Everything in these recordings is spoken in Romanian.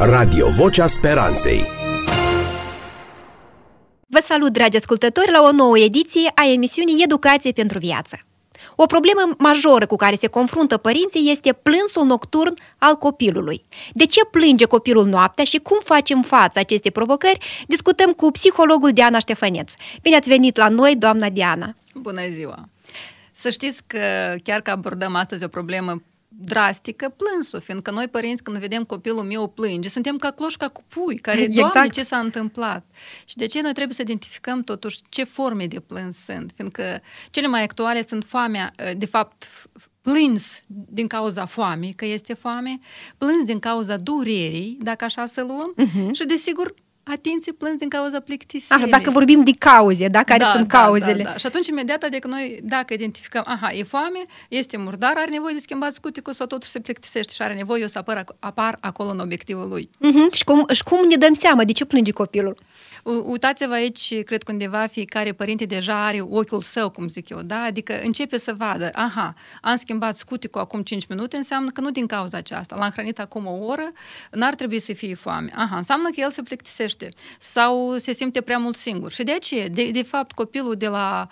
Radio Vocea Speranței Vă salut, dragi ascultători, la o nouă ediție a emisiunii Educație pentru Viață. O problemă majoră cu care se confruntă părinții este plânsul nocturn al copilului. De ce plânge copilul noaptea și cum facem față acestei provocări, discutăm cu psihologul Diana Ștefăneț. Bine ați venit la noi, doamna Diana! Bună ziua! Să știți că chiar că abordăm astăzi o problemă drastică plânsul, fiindcă noi părinți când vedem copilul meu plânge, suntem ca cloșca cu pui, care, exact. Doamne, ce s-a întâmplat? Și de ce noi trebuie să identificăm totuși ce forme de plâns sunt, fiindcă cele mai actuale sunt foamea, ă, de fapt, plâns din cauza foamei, că este foame, plâns din cauza durerii, dacă așa să luăm, uh-huh. și desigur Atenție, plâns din cauza plictisirii. Așa, ah, dacă vorbim de cauze, da? Care da, sunt da, da cauzele. Da, da. Și atunci, imediat, adică noi, dacă identificăm, aha, e foame, este murdar, are nevoie de schimbat scuticul sau totuși se plictisește și are nevoie să apar, apar acolo în obiectivul lui. Uh-huh. Și, cum, și cum ne dăm seama de ce plânge copilul? Uitați-vă aici, cred că undeva fiecare părinte deja are ochiul său, cum zic eu, da? Adică începe să vadă, aha, am schimbat scuticul acum 5 minute, înseamnă că nu din cauza aceasta. L-am hrănit acum o oră, n-ar trebui să fie foame. Aha, înseamnă că el se plictisește gândește sau se simte prea mult singur. Și de aceea, de, de fapt, copilul de la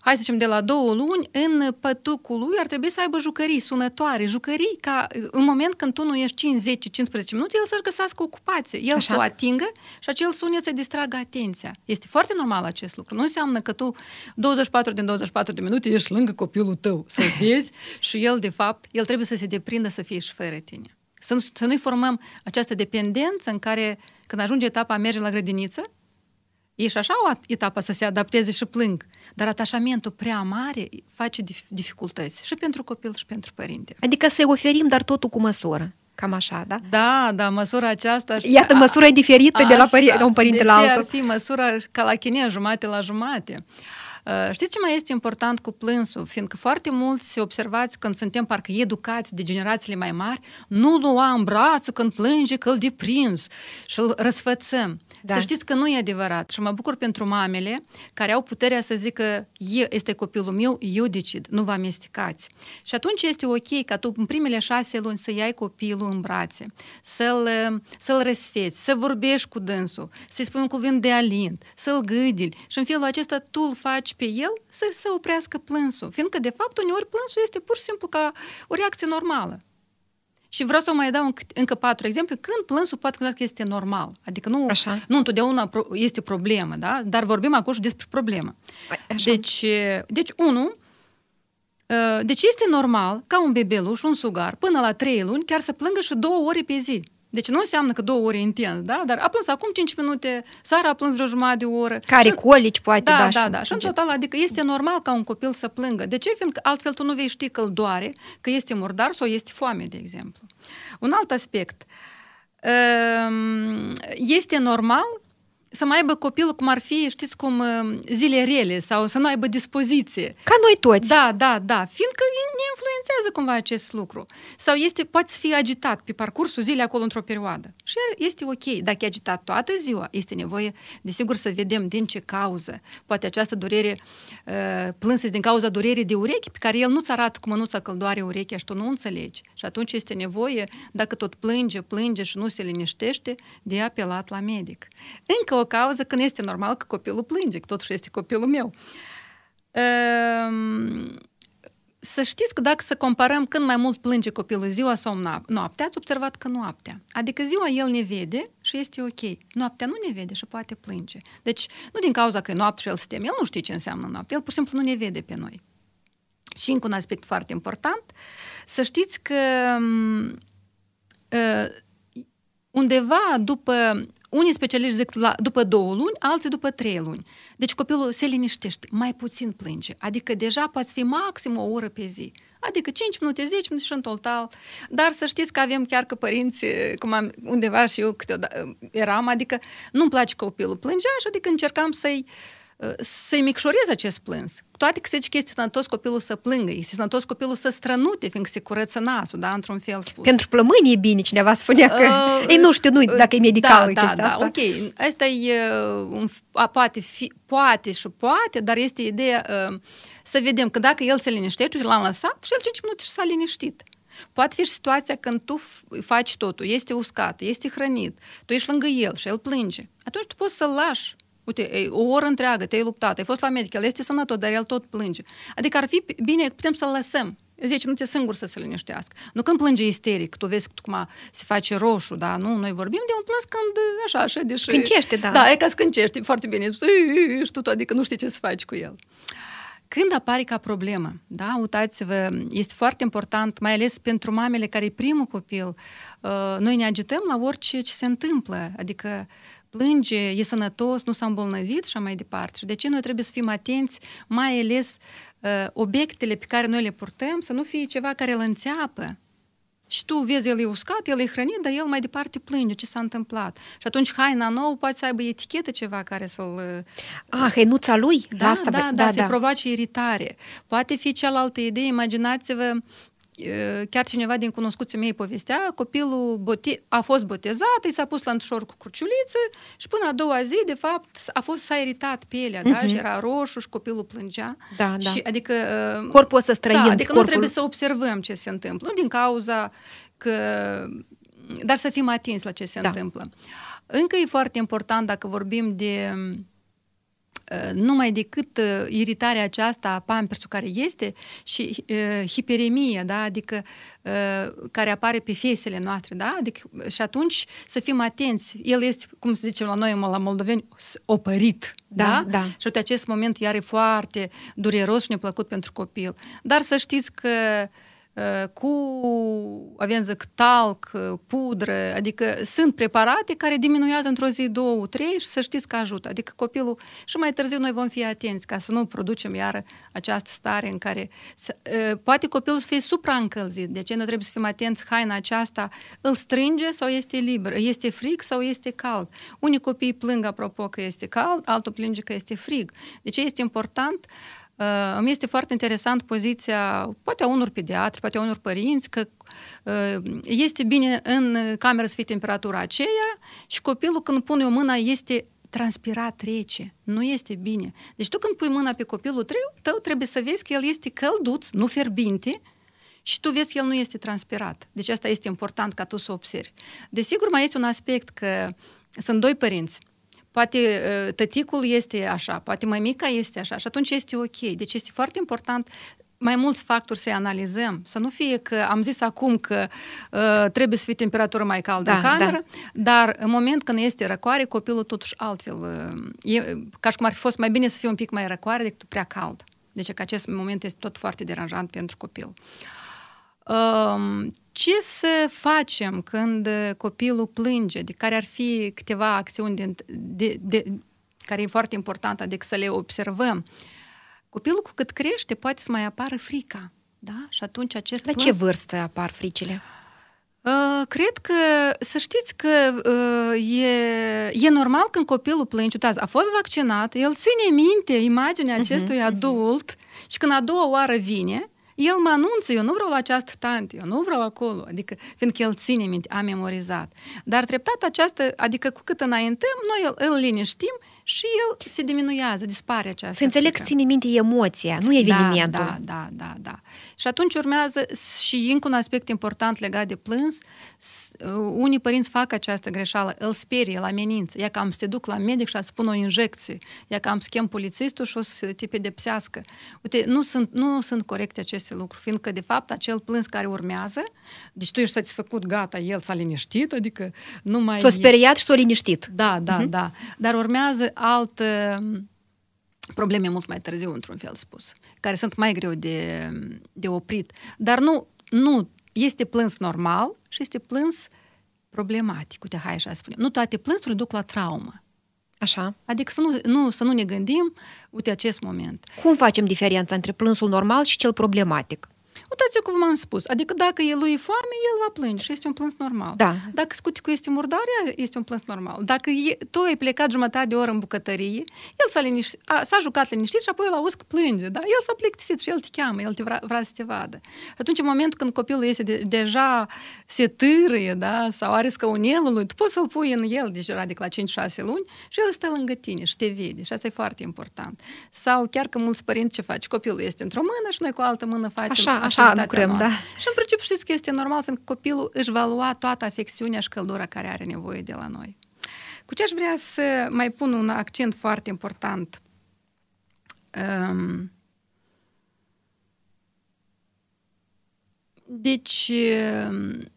hai să zicem, de la două luni, în pătucul lui ar trebui să aibă jucării sunătoare, jucării ca în moment când tu nu ești 5, 10, 15 minute, el să-și găsească ocupație. El să o atingă și acel sunet să distragă atenția. Este foarte normal acest lucru. Nu înseamnă că tu 24 din 24 de minute ești lângă copilul tău să vezi și el, de fapt, el trebuie să se deprindă să fie și fără tine. Să, nu, să nu-i formăm această dependență în care uh, când ajunge etapa a merge la grădiniță, e și așa o etapă să se adapteze și plâng. Dar atașamentul prea mare face dificultăți și pentru copil și pentru părinte. Adică să-i oferim, dar totul cu măsură. Cam așa, da? Da, da, măsura aceasta... Iată, măsura e diferită așa. de la pări- de un părinte de la altul. ar fi măsura ca la chinez, jumate la jumate. Uh, Э, știți ce mai este important cu plânsul? Fiindcă foarte mulți observați când suntem parcă educați de generațiile mai mari, nu lua în brață când plânge că îl deprins și îl răsfățăm. Da. Să știți că nu e adevărat și mă bucur pentru mamele care au puterea să zică este copilul meu, eu decid, nu vă amestecați. Și atunci este ok ca tu în primele șase luni să iai copilul în brațe, să-l, să-l răsfeți, să vorbești cu dânsul, să-i spui un cuvânt de alint, să-l gâdili și în felul acesta tu îl faci pe el să se oprească plânsul, fiindcă de fapt uneori plânsul este pur și simplu ca o reacție normală. Și vreau să mai dau încă patru exemple când plânsul poate că este normal. Adică nu, Așa. nu întotdeauna este problemă, da? dar vorbim acum și despre problemă. Păi, așa. Deci, deci, unu, deci este normal ca un bebeluș, un sugar, până la trei luni, chiar să plângă și două ore pe zi. Deci nu înseamnă că două ore intens, da? Dar a plâns acum 5 minute, Sara a plâns vreo jumătate de oră. Care și... colici poate, da, da. Da, da, și în total, adică este normal ca un copil să plângă. De ce? Fiindcă altfel tu nu vei ști că îl doare, că este murdar sau este foame, de exemplu. Un alt aspect. Ehm, este normal să mai aibă copilul cum ar fi, știți cum, uh, zile rele sau să nu aibă dispoziție. Ca noi toți. Da, da, da, fiindcă ne influențează cumva acest lucru. Sau este, poate să fie agitat pe parcursul zilei acolo într-o perioadă. Și este ok. Dacă e agitat toată ziua, este nevoie, desigur, să vedem din ce cauză. Poate această durere uh, plânsă din cauza durerii de urechi, pe care el nu-ți arată cu mânuța că îl doare urechea și tu nu înțelegi. Și atunci este nevoie, dacă tot plânge, plânge și nu se liniștește, de apelat la medic. Încă o cauză când este normal că copilul plânge, că totuși este copilul meu. Să știți că dacă să comparăm când mai mult plânge copilul ziua sau noaptea, ați observat că noaptea. Adică ziua el ne vede și este ok. Noaptea nu ne vede și poate plânge. Deci nu din cauza că e noapte și el suntem, el nu știe ce înseamnă noapte, el pur și simplu nu ne vede pe noi. Și încă un aspect foarte important, să știți că Undeva după, unii specialiști zic la, după două luni, alții după trei luni. Deci copilul se liniștește, mai puțin plânge. Adică deja poți fi maxim o oră pe zi. Adică 5 minute, 10 minute și în total. Dar să știți că avem chiar că părinți, cum am, undeva și eu câteodată eram, adică nu-mi place copilul plângea și adică încercam să-i uh, să-i micșorez acest plâns. Toate că se zice că este sănătos copilul să plângă, este sănătos copilul să strănute, fiindcă se curăță nasul, da, într-un fel spus. Pentru plămâni e bine, cineva spunea că... Uh, ei, nu știu, nu dacă e medical da, da, da, asta. da, ok. Asta e, uh, un, a, poate, fi, poate și poate, dar este ideea uh, să vedem că dacă el se liniștește, l-am lăsat și el 5 minute și s-a liniștit. Poate fi și situația când tu faci totul, este uscat, este hrănit, tu ești lângă el și el plânge. Atunci tu poți să-l lași Uite, o oră întreagă, te-ai luptat, ai fost la medic, el este sănătos, dar el tot plânge. Adică ar fi bine, putem să-l lăsăm nu te singur să se liniștească. Nu când plânge isteric, tu vezi cum se face roșu, da, nu? Noi vorbim de un plâns când așa, așa, deși... Scâncește, da. Da, e ca scâncește foarte bine. Și tu, adică nu știi ce să faci cu el. Când apare ca problemă, da, uitați-vă, este foarte important, mai ales pentru mamele care e primul copil, uh, noi ne agităm la orice ce se întâmplă, adică plânge, e sănătos, nu s-a îmbolnăvit și mai departe. Și de ce noi trebuie să fim atenți, mai ales uh, obiectele pe care noi le purtăm, să nu fie ceva care îl înțeapă. Și tu vezi, el e uscat, el e hrănit, dar el mai departe plânge ce s-a întâmplat. Și atunci haina nouă poate să aibă etichetă ceva care să-l... Uh, ah, hainuța lui? Da, asta, da, da, da, da, să da. provoace iritare. Poate fi cealaltă idee, imaginați-vă chiar cineva din cunoscuții mei povestea, copilul bote- a fost botezat, i s-a pus la întușor cu cruciuliță și până a doua zi, de fapt, a fost, s-a iritat pielea, uh-huh. da? Mhm. Și era roșu și copilul plângea. Da, da. Și, adică, uh, corpul să străin, da, adică corpul... nu trebuie să observăm ce se întâmplă, nu din cauza că... Dar să fim atenți la ce se da. întâmplă. Încă e foarte important dacă vorbim de Uh, numai decât uh, iritarea aceasta a pampersului care este și uh, hiperemia, da? adică uh, care apare pe fețele noastre. Da? Adică, și atunci să fim atenți. El este, cum să zicem la noi, la moldoveni, opărit. Da? da? da. Și uite, acest moment iar e foarte dureros și neplăcut pentru copil. Dar să știți că uh, Uh, cu avență talc, uh, pudră, adică sunt preparate care diminuează într-o zi, două, trei și să știți că ajută. Adică copilul și mai târziu noi vom fi atenți ca să nu producem iară această stare în care uh, poate copilul să fie supraîncălzit, de ce nu trebuie să fim atenți, haina aceasta îl strânge sau este liber, este frig sau este cald. Unii copii plâng apropo că este cald, altul plânge că este frig. De Deci este important uh, Uh, îmi este foarte interesant poziția, poate a unor pediatri, poate a unor părinți, că uh, este bine în cameră să fie temperatura aceea și copilul când pune o mână este transpirat rece. Nu este bine. Deci tu când pui mâna pe copilul tău, trebuie să vezi că el este călduț, nu fierbinte, și tu vezi că el nu este transpirat. Deci asta este important ca tu să observi. Desigur, mai este un aspect că sunt doi părinți Poate ă, tăticul este așa, poate mica este așa și atunci este ok. Deci este foarte important mai mulți factori să-i analizăm, să nu fie că am zis acum că uh, trebuie să fie temperatură mai caldă da, în cameră, da. dar în moment când este răcoare, copilul totuși altfel, uh, e ca și cum ar fi fost mai bine să fie un pic mai răcoare decât prea cald. Deci că acest moment este tot foarte deranjant pentru copil. Uh, ce să facem când copilul plânge? De adică care ar fi câteva acțiuni de, de, de, care e foarte importantă, adică să le observăm. Copilul cu cât crește, poate să mai apară frica. Da? Și atunci acest La plâns... ce vârstă apar fricile? Ă, cred că, să știți că ă, e, e normal când copilul plânge, uitați, a fost vaccinat, el ține minte imaginea mhm. acestui uh-huh, adult uh-huh. și când a doua oară vine, el mă anunță, eu nu vreau la această tante, eu nu vreau acolo, adică, fiindcă el ține minte, a memorizat. Dar treptat această, adică cu cât înaintăm, noi îl, îl liniștim și el se diminuează, dispare această Să înțeleg că ține minte emoția, nu da, evenimentul. Da, da, da, da, da. Și atunci urmează și încă un aspect important legat de plâns. Uh, unii părinți fac această greșeală, îl sperie, îl amenință. Ia că am să te duc la medic și a spun o injecție. Ia că am schem polițistul și o să te pedepsească. Uite, nu sunt, nu sunt corecte aceste lucruri, fiindcă, de fapt, acel plâns care urmează, deci tu ești satisfăcut, gata, el s-a liniștit, adică nu mai... S-a speriat e... și s-a liniștit. Da, da, uh-huh. da. Dar urmează alt mm, probleme mult mai târziu, într-un fel spus, care sunt mai greu de, de oprit. Dar nu, nu, este plâns normal și este plâns problematic, uite, hai așa spunem. Nu toate plânsurile duc la traumă. Așa. Adică să nu, nu, să nu ne gândim, uite, acest moment. Cum facem diferența între plânsul normal și cel problematic? Uitați-vă cum v-am spus. Adică dacă el lui e foame, el va plânge și este un plâns normal. Da. Dacă scuticul este murdar, este un plâns normal. Dacă e, tu ai plecat jumătate de oră în bucătărie, el s-a, liniș- a, s-a jucat liniștit și apoi îl auzi că plânge. Da? El s-a plictisit și el te cheamă, el te vrea, vrea să te vadă. Atunci, în momentul când copilul este de, deja se târâie da? sau are scaunelul lui, tu poți să-l pui în el deja adică la 5-6 luni și el stă lângă tine și te vede. Și asta e foarte important. Sau chiar că mulți părinți ce faci? Copilul este într-o mână și noi cu altă mână facem așa, așa activitatea A, lucrăm, Da. Și în principiu știți că este normal, fiindcă copilul își va lua toată afecțiunea și căldura care are nevoie de la noi. Cu ce aș vrea să mai pun un accent foarte important? Um, deci, ehm,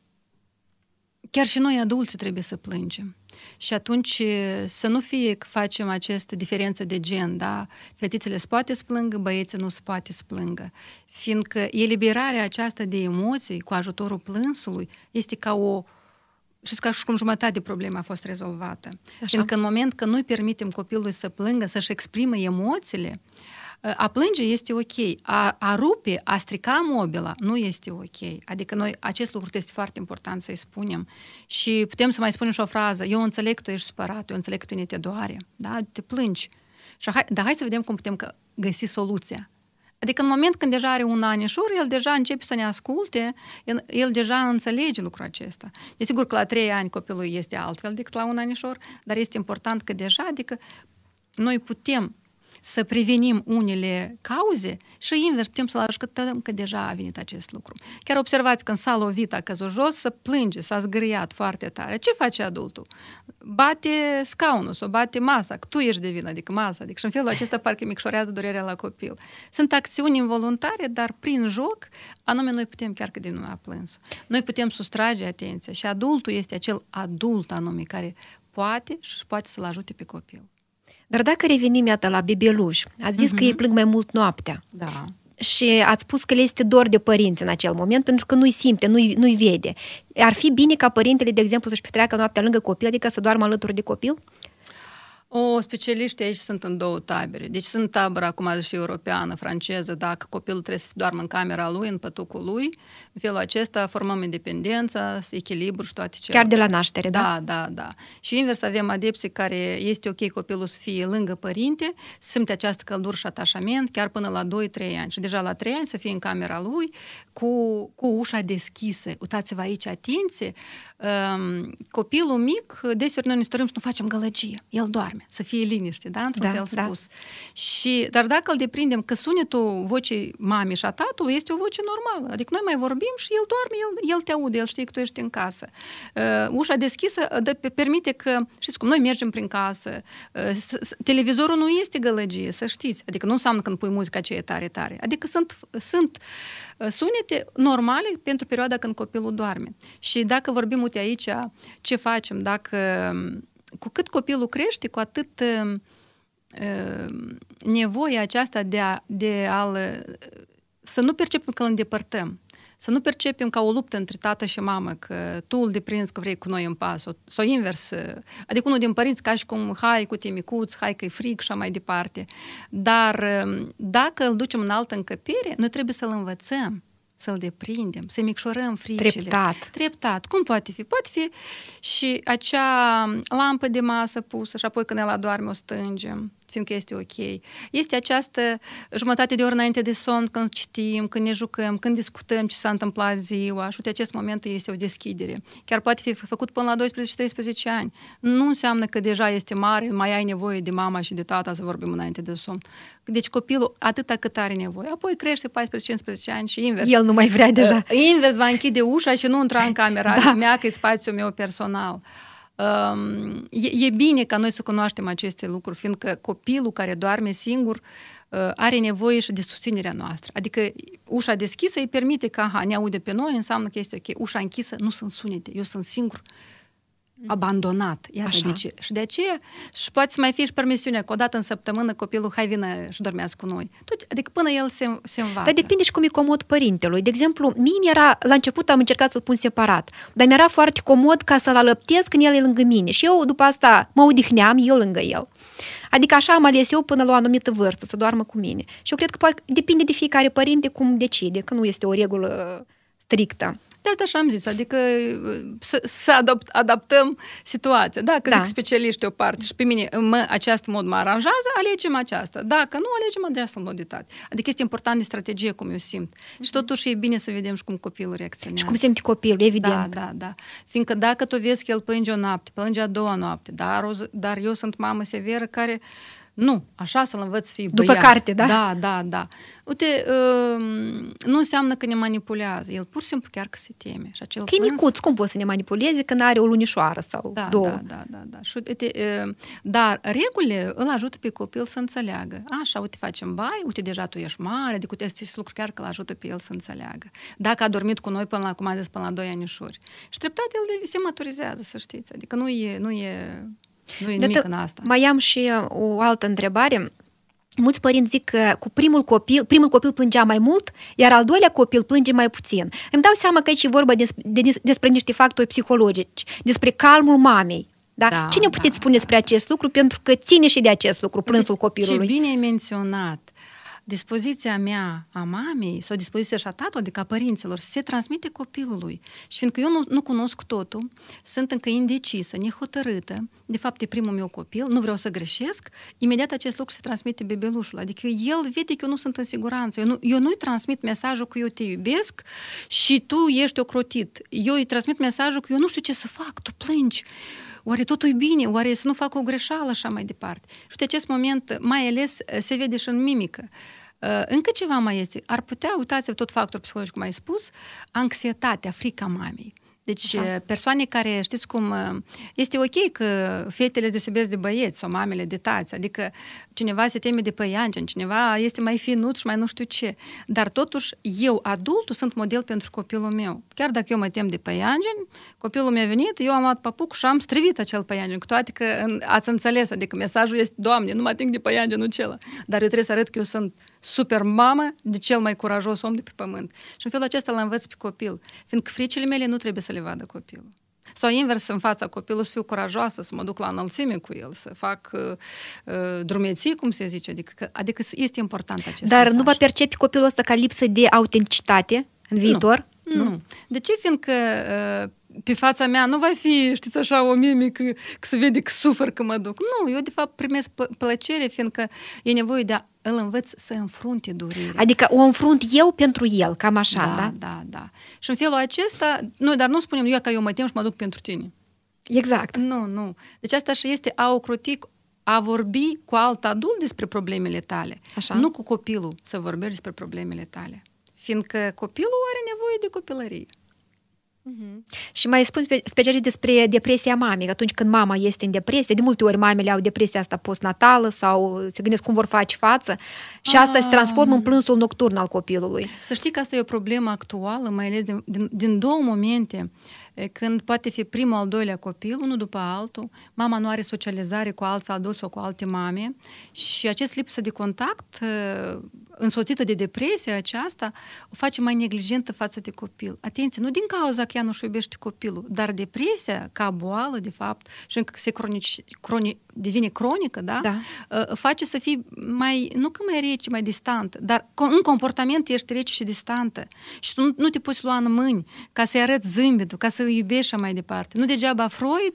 chiar și noi adulți trebuie să plângem. Și atunci să nu fie că facem această diferență de gen, da? Fetițele se poate splângă, băieții nu se poate splângă. Fiindcă eliberarea aceasta de emoții cu ajutorul plânsului este ca o și ca și cum jumătate de problema a fost rezolvată. Așa. Fiindcă în moment când nu-i permitem copilului să plângă, să-și exprimă emoțiile, uh, a plânge este ok, a, a rupe, a strica mobila nu este ok. Adică noi acest lucru este foarte important să-i spunem. Și putem să mai spunem și o frază, eu înțeleg că tu ești supărat, eu înțeleg că tu ne te doare, da? te plângi. Și hai, dar hai să vedem cum putem găsi soluția. Adică în moment când deja are un anișor, el deja începe să ne asculte, el, el deja înțelege lucrul acesta. Desigur că la trei ani copilul este altfel decât la un anișor, dar este important că deja, adică noi putem să prevenim unele cauze și invers putem să-l ajutăm că deja a venit acest lucru. Chiar observați când s-a lovit, a căzut jos, să plânge, s-a zgâriat foarte tare. Ce face adultul? Bate scaunul sau bate masa, că tu ești de vină, adică masa, adică și în felul acesta parcă micșorează durerea la copil. Sunt acțiuni involuntare, dar prin joc, anume noi putem chiar că din nou a plâns. Noi putem sustrage atenția și adultul este acel adult anume care poate și poate să-l ajute pe copil. Dar dacă revenim, iată, la bebeluși, ați zis uh-huh. că mhm. ei plâng mai mult noaptea. Da. Și ați spus că le este dor de părinți în acel moment, pentru că nu-i simte, nu-i, nu-i vede. Ar fi bine ca părintele, de exemplu, să-și petreacă noaptea lângă copil, adică să doarmă alături de copil? O, specialiștii aici sunt în două tabere. Deci sunt tabere acum și europeană, franceză, dacă copilul trebuie să doarmă în camera lui, în pătucul lui, în felul acesta formăm independența, echilibru și toate cele. Chiar de la naștere, da? Da, da, da. Și invers avem adepții care este ok copilul să fie lângă părinte, să simte această căldură și atașament chiar până la 2-3 ani. Și deja la 3 ani să fie în camera lui cu, cu ușa deschisă. Uitați-vă aici, atenție, copilul mic, desigur, noi ne stărâm să nu facem gălăgie. El doarme, să fie liniște, da? Într-un da, fel da. spus. Și, dar dacă îl deprindem că sunetul vocii mamei și a tatălui este o voce normală. Adică noi mai vorbim și el doarme, el, el te aude, el știe că tu ești în casă. Uh, ușa deschisă dă, permite că, știți cum, noi mergem prin casă. Uh, televizorul nu este gălăgie, să știți. Adică nu înseamnă când pui muzica aceea tare, tare. Adică sunt, sunt sunete normale pentru perioada când copilul doarme. Și dacă vorbim uite aici ce facem, dacă cu cât copilul crește, cu atât uh, nevoia aceasta de a, de a să nu percepem că îl îndepărtăm, să nu percepem ca o luptă între tată și mamă, că tu îl deprinzi că vrei cu noi în pas, sau, sau invers. Uh, adică unul din părinți ca și cum, hai cu te micuț, hai că-i fric și așa mai departe. Dar uh, dacă îl ducem în altă încăpere, noi trebuie să-l învățăm să-l deprindem, să micșorăm fricile. Treptat. Treptat. Cum poate fi? Poate fi și acea lampă de masă pusă și apoi când el adorme o stângem fiindcă este ok. Este această jumătate de oră înainte de somn, când citim, când ne jucăm, când discutăm ce s-a întâmplat ziua și acest moment este o deschidere. Chiar poate fi făcut până la 12-13 ani. Nu înseamnă că deja este mare, mai ai nevoie de mama și de tata să vorbim înainte de somn. Deci copilul atâta cât are nevoie. Apoi crește 14-15 ani și invers. El nu mai vrea deja. Uh, invers va închide ușa și nu intra în camera da. mea, că e spațiul meu personal. E, e bine ca noi să cunoaștem aceste lucruri, fiindcă copilul care doarme singur uh, are nevoie și de susținerea noastră. Adică ușa deschisă îi permite ca aha, ne aude pe noi, înseamnă că este ok. Ușa închisă nu sunt sunete, eu sunt singur. Uh, Mm-hmm. abandonat. Iată, Așa. Deci, și de aceea, și poate să mai fie și permisiunea că odată în săptămână copilul, hai vină și dormează cu noi. Tot, adică până el se, se învață. Dar depinde și cum e comod părintelui. De exemplu, mie mi-era, la început am încercat să-l pun separat, dar mi-era foarte comod ca să-l alăptez când el e lângă mine. Și eu după asta mă odihneam, eu lângă el. Adică așa am ales eu până la o anumită vârstă, să doarmă cu mine. Și eu cred că depinde de fiecare părinte cum decide, că nu este o regulă strictă. De asta așa am zis, adică să, să adopt, adaptăm situația. Dacă da. zic specialiști o parte și pe mine mă, acest mod mă aranjează, alegem aceasta. Dacă nu, alegem această moditate. Adică este important de strategie, cum eu simt. Mm-hmm. Și mhm. totuși e bine să vedem și cum copilul reacționează. Și cum simte copilul, evident. Da, da, da. Fiindcă dacă tu vezi că el plânge o noapte, plânge a doua noapte, dar, dar eu sunt mamă severă care uh, nu, așa să-l învăț să fii După băiat. carte, da? Da, da, da. Uite, um, nu înseamnă că ne manipulează. El pur și simplu chiar că se teme. Și acel că plâns... e micuț, cum poți să ne manipuleze când are o lunișoară sau da, două? Da, da, da. da. Și, uite, um, dar regulile îl ajută pe copil să înțeleagă. Așa, uite, facem bai, uite, deja tu ești mare, adică uite, aceste lucruri chiar că îl ajută pe el să înțeleagă. Dacă a dormit cu noi până la, cum a zis, până la doi anișori. Și treptat el se maturizează, să știți. Adică nu e, nu e nu e nimic în asta. Mai am și uh, o altă întrebare. Mulți părinți zic că cu primul copil, primul copil plângea mai mult, iar al doilea copil plânge mai puțin. Îmi dau seama că aici e vorba despre, despre niște factori psihologici, despre calmul mamei. Da? Da, Ce ne puteți da, spune da. despre acest lucru? Pentru că ține și de acest lucru, plânsul copilului. Ce bine ai menționat dispoziția mea a mamei sau dispoziția și a tatălui, adică a părinților, se transmite copilului. Și fiindcă eu nu, nu cunosc totul, sunt încă indecisă, nehotărâtă, de fapt e primul meu copil, nu vreau să greșesc, imediat acest lucru se transmite bebelușul. Adică el vede că eu nu sunt în siguranță. Eu, nu, eu nu-i transmit mesajul că eu te iubesc și tu ești ocrotit. Eu îi transmit mesajul că eu nu știu ce să fac, tu plângi oare totul e bine, oare să nu fac o greșeală așa mai departe. Și de acest moment, mai ales, eh, se vede și în mimică. Eh, încă ceva mai este. Ar putea, uitați-vă tot factorul psihologic, cum ai spus, anxietatea, frica mamei. Deci Aha. Uh, persoane care, știți cum, uh, este ok că fetele deosebesc de băieți sau mamele de tați, adică cineva se teme de păianjen, cineva este mai finut și mai nu știu ce, dar totuși eu, adultul, sunt model pentru copilul meu. Chiar dacă eu mă tem de păianjen, copilul meu a venit, eu am luat papuc și am strivit acel păianjen, cu toate că ați înțeles, adică mesajul este, Doamne, nu mă ating de păianjenul acela, dar eu trebuie să arăt că eu sunt super mamă de cel mai curajos om de pe pământ. Și în felul acesta l am învăț pe copil, fiindcă fricile mele nu trebuie să le vadă copilul. Sau invers, în fața copilului să fiu curajoasă, să mă duc la înălțime cu el, să fac uh, uh drumeții, cum se zice. Adică, adică este important acest Dar mesaj. nu va percepe copilul ăsta ca lipsă de autenticitate în viitor? Nu. nu. nu. De ce? Fiindcă uh, pe fața mea nu va fi, știți așa, o mimică, că se vede că sufăr că mă duc. Nu, eu de fapt primesc pl- plăcere, fiindcă e nevoie de a îl învăț să înfrunte durerea. Adică o înfrunt eu pentru el, cam așa, da? Da, da, da. Și în felul acesta, noi, dar nu spunem eu că eu mă tem și mă duc pentru tine. Exact. Nu, nu. Deci asta și este a ocruti a vorbi cu alt adult despre problemele tale. Așa. Nu cu copilul să vorbești despre problemele tale. Fiindcă copilul are nevoie de copilărie. Mhm. Și mai spun specialist despre depresia mamei, atunci când mama este în depresie, de multe ori mamele au depresia asta postnatală sau se gândesc cum vor face față și asta se transformă în ah. plânsul nocturn al copilului. Să știi că asta e o problemă actuală, mai ales din, din, din două momente când poate fi primul, al doilea copil, unul după altul, mama nu are socializare cu alți adulți sau cu alte mame și acest lipsă de contact, însoțită de depresie aceasta, o face mai neglijentă față de copil. Atenție, nu din cauza că ea nu-și iubește copilul, dar depresia ca boală, de fapt, și încă se cronici, croni, devine cronică, da? da. Ă, face să fii mai, nu că mai rece, mai distant, dar în comportament ești rece și distantă. Și tu nu, te poți lua în mâini ca să-i arăți zâmbetul, ca să-i iubești mai departe. Nu degeaba Freud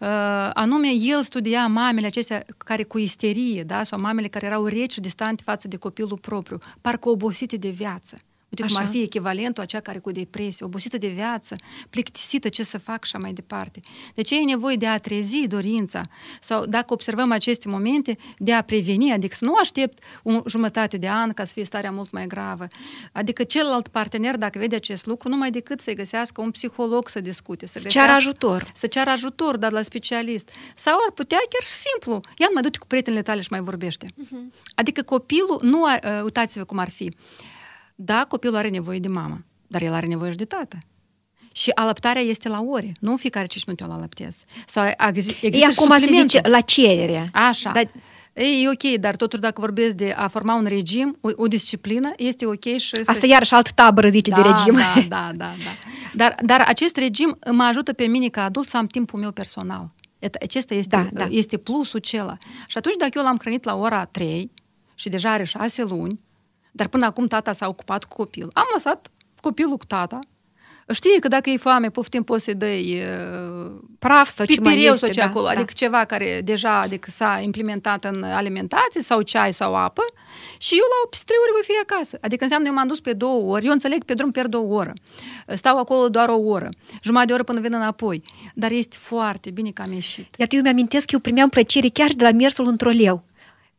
ă, anume el studia mamele acestea care cu isterie, da, sau mamele care erau reci și distante față de copilul propriu, parcă obosite de viață. Uite Așa. cum ar fi echivalentul acea care cu depresie, obosită de viață, plictisită ce să fac și mai departe. Deci e nevoie de a trezi dorința sau, dacă observăm aceste momente, de a preveni, adică să nu aștept o jumătate de an ca să fie starea mult mai gravă. Adică celălalt partener, dacă vede acest lucru, numai decât să-i găsească un psiholog să discute. Să, ceară ajutor. Să ceară ajutor, dar la specialist. Sau ar putea chiar și simplu. Ia mai du cu prietenile tale și mai vorbește. Uh-huh. Adică copilul nu, uh, uitați-vă cum ar fi. Uh, da, copilul are nevoie de mama, dar el are nevoie și de tată. Și alăptarea este la ore. Nu în fiecare 5 minute o alăptez. Sau există acum se zice la cerere. Așa. Dar... E ok, dar totuși dacă vorbesc de a forma un regim, o, o disciplină, este ok și... Asta să... iarăși alt tabără zice da, de regim. Da, da, da. da. Dar, dar acest regim mă ajută pe mine ca adult să am timpul meu personal. Acesta este, da, da. este plusul acela. Și atunci dacă eu l-am hrănit la ora 3 și deja are 6 luni, dar până acum tata s-a ocupat cu copilul. Am lăsat copilul cu tata. Știi că dacă e foame, poftim, poți să-i dăi praf sau ce mai este, sau ce da, acolo, adică da. adică ceva care deja adică s-a implementat în alimentație sau ceai sau apă și eu la 3 ori voi fi acasă. Adică înseamnă eu m-am dus pe două ori, eu înțeleg pe drum pierd o oră, stau acolo doar o oră, jumătate de oră până vin înapoi, dar este foarte bine că am ieșit. Iată, eu mi-amintesc că eu primeam plăcere chiar de la mersul într-o leu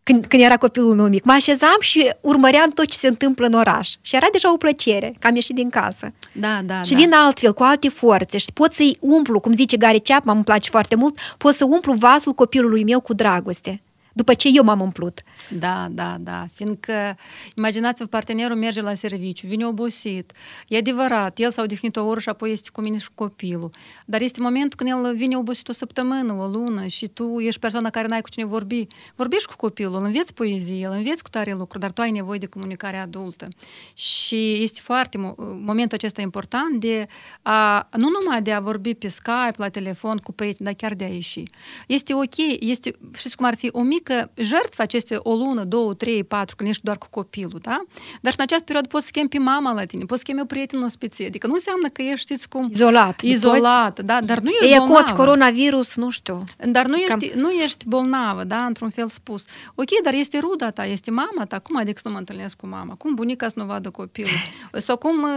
când, când era copilul meu mic. Mă așezam și urmăream tot ce se întâmplă în oraș. Și era deja o plăcere că am ieșit din casă. Da, da, și da. vin altfel, cu alte forțe și pot să-i umplu, cum zice Gary Chapman, îmi place foarte mult, pot să umplu vasul copilului meu cu dragoste după ce eu m-am umplut. Da, da, da. Fiindcă, imaginați-vă, partenerul merge la serviciu, vine obosit, e adevărat, el s-a odihnit o oră și apoi este cu mine și cu copilul. Dar este momentul când el vine obosit o săptămână, o lună și tu ești persoana care n-ai cu cine vorbi. Vorbești cu copilul, îl înveți poezie, îl înveți cu tare lucruri, dar tu ai nevoie de comunicare adultă. Și este foarte momentul acesta important de a, nu numai de a vorbi pe Skype, la telefon, cu prieteni, dar chiar de a ieși. Este ok, este, știți cum ar fi, o mică jertfă aceste o lună, două, trei, patru, când ești doar cu copilul, da? Dar și în această perioadă poți să chemi pe mama la tine, poți să chemi o prietenă în spiție. Adică nu înseamnă că ești, știți cum... Izolat. Deci Izolat, da? Dar nu ești e bolnavă. E coronavirus, nu știu. Dar nu ești, Cam... nu ești bolnavă, da? Într-un fel spus. Ok, dar este ruda ta, este mama ta. Cum adică să nu mă întâlnesc cu mama? Cum bunica să nu vadă copilul? Sau cum,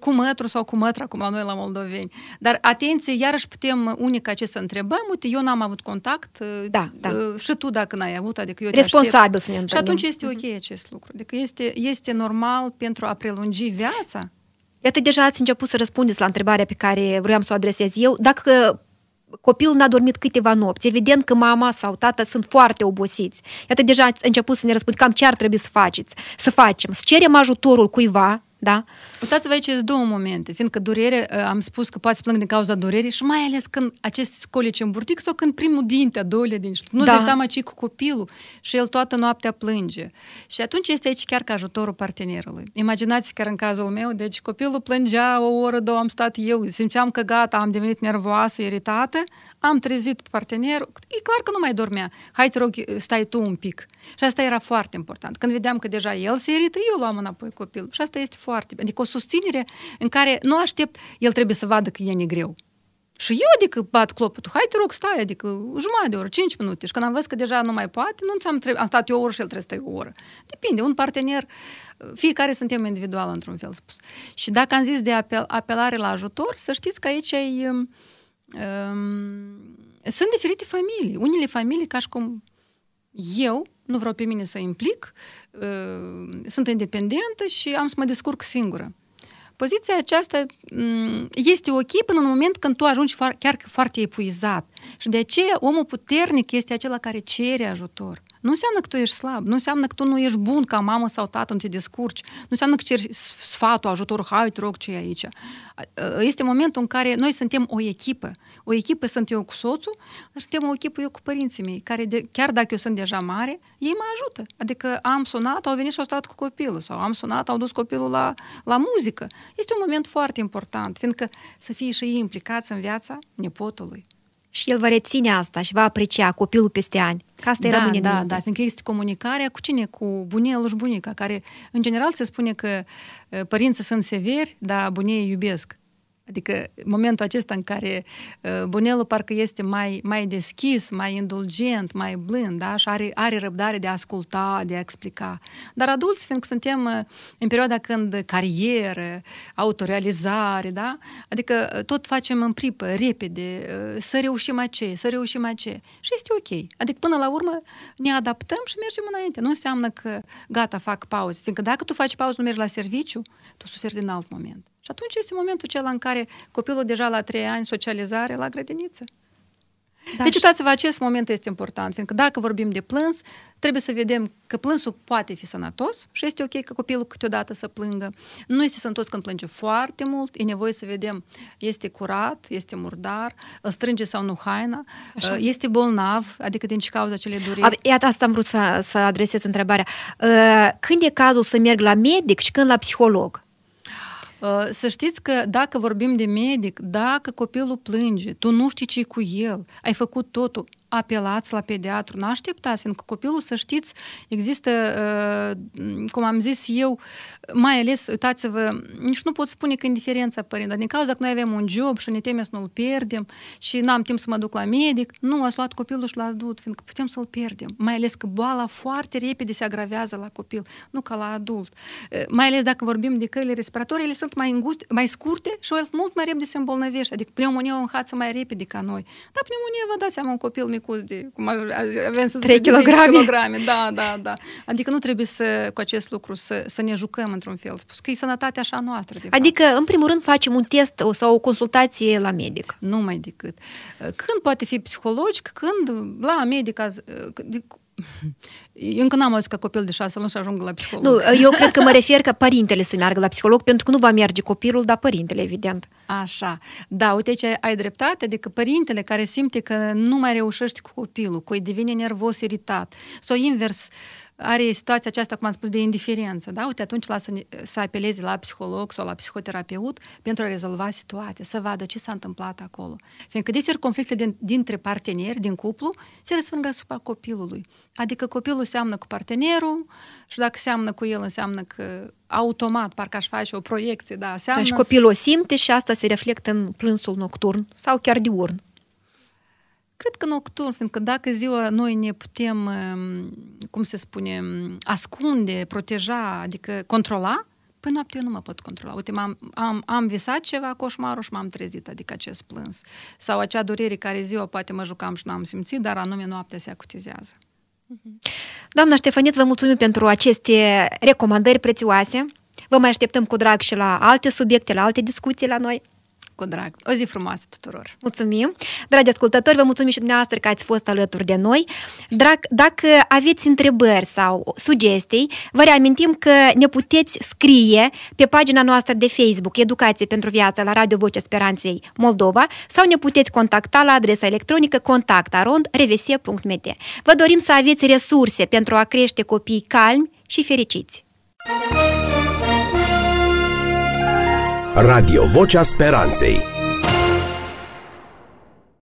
cu mătru sau cu mătra, cum la noi la moldoveni. Dar atenție, iarăși putem unica ce să întrebăm. Uite, eu n-am avut contact. Da, da. Uh, și tu dacă n-ai avut, adică eu Responsabil să ne întâlnim. Și atunci este ok acest lucru. Adică este, este normal pentru a prelungi viața. Iată, deja ați început să răspundeți la întrebarea pe care vreau să o adresez eu. Dacă copilul n-a dormit câteva nopți. Evident că mama sau tata sunt foarte obosiți. Iată, deja ați început să ne răspund cam ce ar trebui să faceți, să facem, să cerem ajutorul cuiva, da? Uitați-vă aici două momente, fiindcă durere, ă, am spus că poate să plâng din cauza durerii și mai ales când acest colici în burtic sau când primul dinte, a doua din nu da. de seama ce cu copilul și el toată noaptea plânge. Și atunci este aici chiar ca ajutorul partenerului. Imaginați chiar în cazul meu, deci copilul plângea o oră, două am stat eu, simțeam că gata, am devenit nervoasă, iritată, am trezit partenerul, e clar că nu mai dormea. Hai te rog, stai tu un pic. Și asta era foarte important. Când vedeam că deja el se irită, eu luam înapoi copilul. Și asta este foarte foarte bine. Adică o susținere în care nu aștept, el trebuie să vadă că e ne greu. Și eu, adică, bat clopotul, hai te rog, stai, adică, jumătate de oră, cinci minute. Și când am văzut că deja nu mai poate, nu am, trebuit, am stat eu o oră și el trebuie să stai o oră. Depinde, un partener, fiecare suntem individual, într-un fel spus. Și dacă am zis de apel, apelare la ajutor, să știți că aici ai um, um sunt diferite familii. Unele familii, ca și cum eu, nu vreau pe mine să implic, uh, sunt independentă și am să mă descurc singură. Poziția aceasta mm, este ok până în moment când tu ajungi chiar foarte epuizat și de aceea omul puternic este acela care cere ajutor. Nu înseamnă că tu ești slab, nu înseamnă că tu nu ești bun ca mamă sau tată, nu te descurci, nu înseamnă că ceri sfatul, ajutor, hai, te rog, ce e aici. Este momentul în care noi suntem o echipă. O echipă sunt eu cu soțul, dar suntem o echipă eu cu părinții mei, care de, chiar dacă eu sunt deja mare, ei mă ajută. Adică am sunat, au venit și au stat cu copilul, sau am sunat, au dus copilul la, la muzică. Este un moment foarte important, fiindcă să fie și ei implicați în viața nepotului și el va reține asta și va aprecia copilul peste ani. Că asta da, rămâne da, da, da, fiindcă există comunicarea cu cine? Cu bunelul și bunica, care în general se spune că uh, părinții sunt severi, dar bunei iubesc. Adică momentul acesta în care uh, bunelul parcă este mai, mai deschis, mai indulgent, mai blând, da? și are, are răbdare de a asculta, de a explica. Dar adulți, fiindcă suntem uh, în perioada când carieră, autorealizare, da? adică uh, tot facem în pripă, repede, să reușim aceea, să reușim aceea. Și este ok. Adică până la urmă ne adaptăm și mergem înainte. Nu înseamnă că gata, fac pauze. Fiindcă dacă tu faci pauză, nu mergi la serviciu, tu suferi din alt moment. Și atunci este momentul acela în care copilul deja la trei ani, socializare, la grădiniță. Da, deci, uitați-vă, acest moment este important, fiindcă dacă vorbim de plâns, trebuie să vedem că plânsul poate fi sănătos și este ok că copilul câteodată să plângă. Nu este sănătos când plânge foarte mult, e nevoie să vedem, este curat, este murdar, îl strânge sau nu haina, Așa. Ă, este bolnav, adică din ce cauza cele dureri. Iată, asta am vrut să, să adresez întrebarea. Ă, când e cazul să merg la medic și când la psiholog? Să știți că dacă vorbim de medic, dacă copilul plânge, tu nu știi ce cu el, ai făcut totul, apelați la pediatru, nu așteptați, fiindcă copilul, să știți, există, uh, cum am zis eu, mai ales, uitați-vă, nici nu pot spune că indiferența părinților, din cauza că noi avem un job și ne temem să nu-l pierdem și n-am timp să mă duc la medic, nu, ați luat copilul și l-ați dus, fiindcă putem să-l pierdem, mai ales că boala foarte repede se agravează la copil, nu ca la adult. Uh, mai ales dacă vorbim de căile respiratorii, ele sunt mai, înguste, mai scurte și mult mai repede se îmbolnăvește, adică pneumonia o înhață mai repede ca noi. Dar pneumonia, vă dați seama, un copil mic micuț de, cum avem să 3 kg. kilograme. Da, da, da. Adică nu trebuie să, cu acest lucru să, să ne jucăm într-un fel, Spus că e sănătatea așa noastră. De adică, fapt. Adică, în primul rând, facem un test sau o consultație la medic. Nu mai decât. Când poate fi psihologic, când la medic, eu încă n-am auzit ca copil de șase luni să ajungă la psiholog. Nu, eu cred că mă refer ca părintele să meargă la psiholog, pentru că nu va merge copilul, dar părintele, evident. Așa. Da, uite ce ai dreptate, adică părintele care simte că nu mai reușești cu copilul, că îi devine nervos, iritat, sau invers, uh, are situația aceasta, cum am spus, de indiferență. Da? Uite, atunci lasă să apelezi la psiholog sau la psihoterapeut pentru a rezolva situația, să vadă ce s-a întâmplat acolo. Fiindcă desigur conflicte din, dintre parteneri, din cuplu, se răsfrângă asupra copilului. Adică copilul seamnă cu partenerul și dacă seamnă cu el, înseamnă că automat, parcă aș face o proiecție, da, seamnă... Deci copilul simte și asta se reflectă în plânsul nocturn sau chiar diurn. Cred că nocturn, fiindcă dacă ziua noi ne putem, ehm, cum se spune, ascunde, proteja, adică controla, Păi noapte eu nu mă pot controla. Uite, am, am, am visat ceva, coșmarul și m-am trezit, adică acest plâns. Sau acea durere care ziua poate mă jucam și n-am simțit, dar anume noaptea se acutizează. Mhm. Doamna Ștefăniț, vă mulțumim pentru aceste recomandări prețioase. Vă mai așteptăm cu drag și la alte subiecte, la alte discuții la noi cu drag. O zi frumoasă tuturor! Mulțumim! Dragi ascultători, vă mulțumim și dumneavoastră că ați fost alături de noi. Drag, dacă aveți întrebări sau sugestii, vă reamintim că ne puteți scrie pe pagina noastră de Facebook Educație pentru Viață la Radio Vocea Speranței Moldova sau ne puteți contacta la adresa electronică contactarondrevese.md. Vă dorim să aveți resurse pentru a crește copii calmi și fericiți! Thank you Radio Vocea Speranței